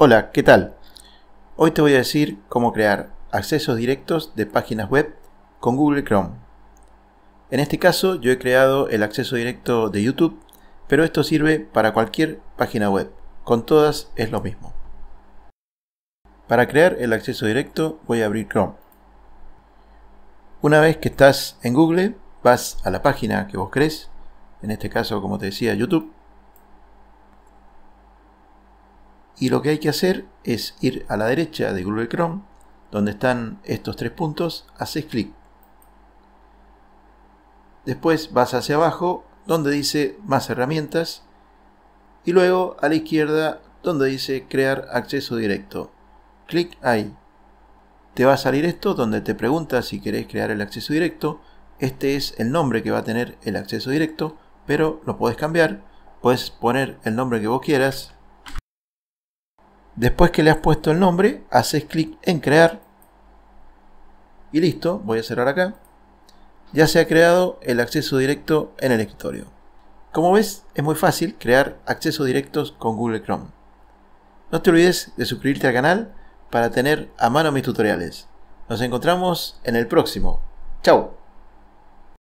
Hola, ¿qué tal? Hoy te voy a decir cómo crear accesos directos de páginas web con Google Chrome. En este caso yo he creado el acceso directo de YouTube, pero esto sirve para cualquier página web. Con todas es lo mismo. Para crear el acceso directo voy a abrir Chrome. Una vez que estás en Google, vas a la página que vos crees, en este caso como te decía YouTube, Y lo que hay que hacer es ir a la derecha de Google Chrome, donde están estos tres puntos, haces clic. Después vas hacia abajo, donde dice más herramientas, y luego a la izquierda, donde dice crear acceso directo. Clic ahí. Te va a salir esto donde te pregunta si querés crear el acceso directo. Este es el nombre que va a tener el acceso directo, pero lo puedes cambiar. Puedes poner el nombre que vos quieras, Después que le has puesto el nombre, haces clic en crear. Y listo, voy a cerrar acá. Ya se ha creado el acceso directo en el escritorio. Como ves, es muy fácil crear accesos directos con Google Chrome. No te olvides de suscribirte al canal para tener a mano mis tutoriales. Nos encontramos en el próximo. ¡Chao!